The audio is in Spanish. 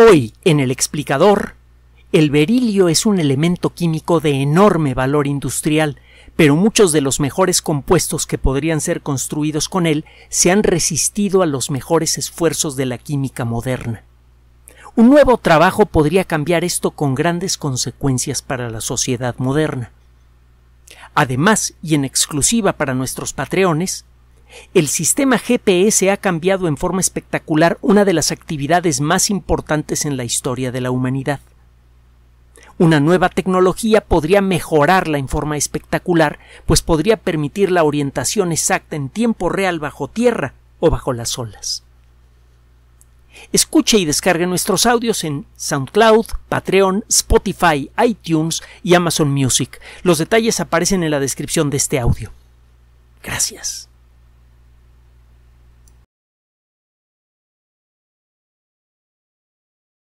Hoy, en el explicador, el berilio es un elemento químico de enorme valor industrial, pero muchos de los mejores compuestos que podrían ser construidos con él se han resistido a los mejores esfuerzos de la química moderna. Un nuevo trabajo podría cambiar esto con grandes consecuencias para la sociedad moderna. Además, y en exclusiva para nuestros patreones, el sistema GPS ha cambiado en forma espectacular una de las actividades más importantes en la historia de la humanidad. Una nueva tecnología podría mejorarla en forma espectacular, pues podría permitir la orientación exacta en tiempo real bajo tierra o bajo las olas. Escuche y descargue nuestros audios en SoundCloud, Patreon, Spotify, iTunes y Amazon Music. Los detalles aparecen en la descripción de este audio. Gracias.